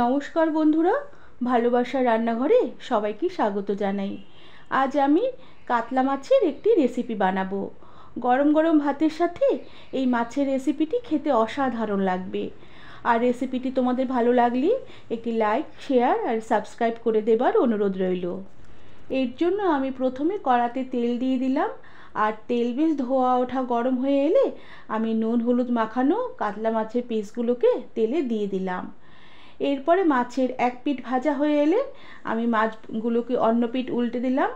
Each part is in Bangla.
নমস্কার বন্ধুরা ভালোবাসা রান্নাঘরে সবাইকে স্বাগত জানাই আজ আমি কাতলা মাছের একটি রেসিপি বানাবো গরম গরম ভাতের সাথে এই মাছের রেসিপিটি খেতে অসাধারণ লাগবে আর রেসিপিটি তোমাদের ভালো লাগলে একটি লাইক শেয়ার আর সাবস্ক্রাইব করে দেবার অনুরোধ রইল এর জন্য আমি প্রথমে কড়াতে তেল দিয়ে দিলাম আর তেল বেশ ধোয়া ওঠা গরম হয়ে এলে আমি নুন হলুদ মাখানো কাতলা মাছের পিসগুলোকে তেলে দিয়ে দিলাম এরপরে মাছের এক পিঠ ভাজা হয়ে এলে আমি মাছগুলোকে অন্য পিঠ উল্টে দিলাম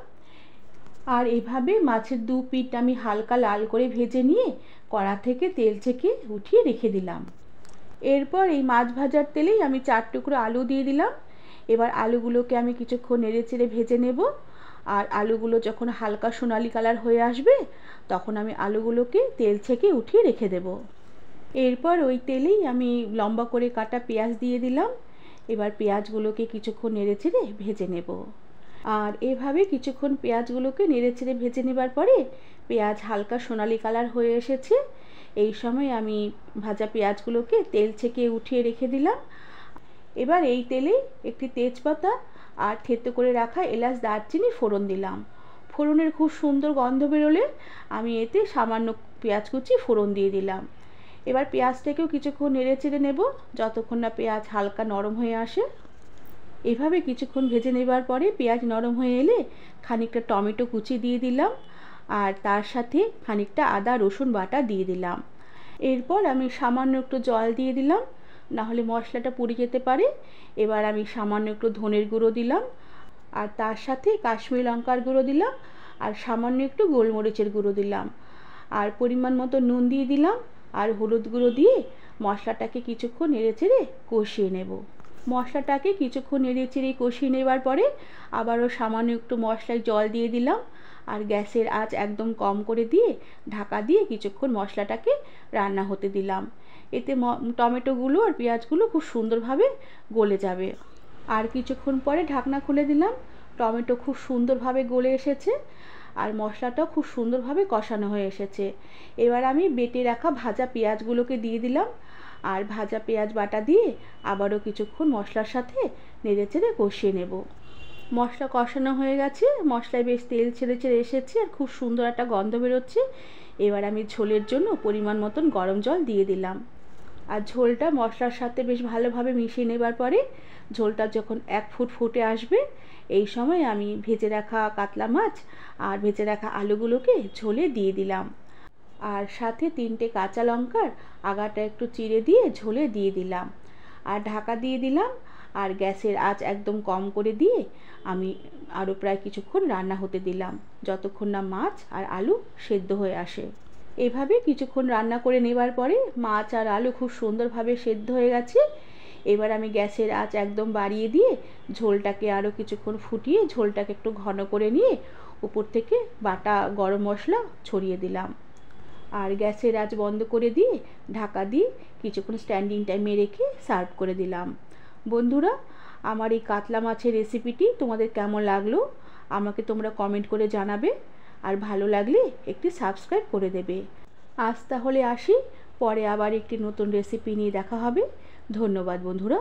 আর এভাবে মাছের দু পিঠ আমি হালকা লাল করে ভেজে নিয়ে কড়া থেকে তেল ছেঁকে উঠিয়ে রেখে দিলাম এরপর এই মাছ ভাজার তেলেই আমি চার টুকরো আলু দিয়ে দিলাম এবার আলুগুলোকে আমি কিছুক্ষণ নেড়ে চেড়ে ভেজে নেব আর আলুগুলো যখন হালকা সোনালি কালার হয়ে আসবে তখন আমি আলুগুলোকে তেল ছেঁকে উঠিয়ে রেখে দেবো এরপর ওই তেলেই আমি লম্বা করে কাটা পেঁয়াজ দিয়ে দিলাম এবার পেঁয়াজগুলোকে কিছুক্ষণ নেড়েচেড়ে ভেজে নেব আর এভাবে কিছুক্ষণ পেঁয়াজগুলোকে নেড়েচেড়ে ভেজে নেবার পরে পেঁয়াজ হালকা সোনালি কালার হয়ে এসেছে এই সময় আমি ভাজা পেঁয়াজগুলোকে তেল ছেঁকে উঠিয়ে রেখে দিলাম এবার এই তেলেই একটি তেজপাতা আর থেতো করে রাখা এলাচ দারচিনি ফোড়ন দিলাম ফোড়নের খুব সুন্দর গন্ধ বেরোলে আমি এতে সামান্য পেঁয়াজ কুচি ফোড়ন দিয়ে দিলাম এবার পেঁয়াজটাকেও কিছুক্ষণ নেড়ে চেড়ে নেব যতক্ষণ না পেঁয়াজ হালকা নরম হয়ে আসে এভাবে কিছুক্ষণ ভেজে নেবার পরে পেঁয়াজ নরম হয়ে এলে খানিকটা টমেটো কুচি দিয়ে দিলাম আর তার সাথে খানিকটা আদা রসুন বাটা দিয়ে দিলাম এরপর আমি সামান্য একটু জল দিয়ে দিলাম নাহলে মশলাটা পুড়ে যেতে পারে এবার আমি সামান্য একটু ধনের গুঁড়ো দিলাম আর তার সাথে কাশ্মীর লঙ্কার গুঁড়ো দিলাম আর সামান্য একটু গোলমরিচের গুঁড়ো দিলাম আর পরিমাণ মতো নুন দিয়ে দিলাম আর হলুদ গুঁড়ো দিয়ে মশলাটাকে কিছুক্ষণ নেড়ে চেড়ে কষিয়ে নেব মশলাটাকে কিছুক্ষণ নেড়ে চেড়ে কষিয়ে নেবার পরে আবারও সামান্য একটু মশলায় জল দিয়ে দিলাম আর গ্যাসের আঁচ একদম কম করে দিয়ে ঢাকা দিয়ে কিছুক্ষণ মশলাটাকে রান্না হতে দিলাম এতে টমেটোগুলো আর পেঁয়াজগুলো খুব সুন্দরভাবে গলে যাবে আর কিছুক্ষণ পরে ঢাকনা খুলে দিলাম টমেটো খুব সুন্দরভাবে গলে এসেছে আর মশলাটাও খুব সুন্দরভাবে কষানো হয়ে এসেছে এবার আমি বেটে রাখা ভাজা পেঁয়াজগুলোকে দিয়ে দিলাম আর ভাজা পেঁয়াজ বাটা দিয়ে আবারও কিছুক্ষণ মশলার সাথে নেড়ে চেড়ে কষিয়ে নেব মশলা কষানো হয়ে গেছে মশলায় বেশ তেল ছেড়ে ছেড়ে এসেছে আর খুব সুন্দর একটা গন্ধ বেরোচ্ছে এবার আমি ঝোলের জন্য পরিমাণ মতন গরম জল দিয়ে দিলাম আর ঝোলটা মশলার সাথে বেশ ভালোভাবে মিশিয়ে নেবার পরে ঝোলটা যখন এক ফুট ফুটে আসবে এই সময় আমি ভেজে রাখা কাতলা মাছ আর ভেজে রাখা আলুগুলোকে ঝোলে দিয়ে দিলাম আর সাথে তিনটে কাঁচা লঙ্কার আগাটা একটু চিড়ে দিয়ে ঝোলে দিয়ে দিলাম আর ঢাকা দিয়ে দিলাম আর গ্যাসের আঁচ একদম কম করে দিয়ে আমি আরও প্রায় কিছুক্ষণ রান্না হতে দিলাম যতক্ষণ না মাছ আর আলু সেদ্ধ হয়ে আসে এভাবে কিছুক্ষণ রান্না করে নেবার পরে মাছ আর আলু খুব সুন্দরভাবে সেদ্ধ হয়ে গেছে এবার আমি গ্যাসের আঁচ একদম বাড়িয়ে দিয়ে ঝোলটাকে আরও কিছুক্ষণ ফুটিয়ে ঝোলটাকে একটু ঘন করে নিয়ে উপর থেকে বাটা গরম মশলা ছড়িয়ে দিলাম আর গ্যাসের আঁচ বন্ধ করে দিয়ে ঢাকা দিয়ে কিছুক্ষণ স্ট্যান্ডিং টাইমে রেখে সার্ভ করে দিলাম বন্ধুরা আমার এই কাতলা মাছের রেসিপিটি তোমাদের কেমন লাগলো আমাকে তোমরা কমেন্ট করে জানাবে আর ভালো লাগলে একটি সাবস্ক্রাইব করে দেবে আজ তাহলে আসি পরে আবার একটি নতুন রেসিপি নিয়ে দেখা হবে ধন্যবাদ বন্ধুরা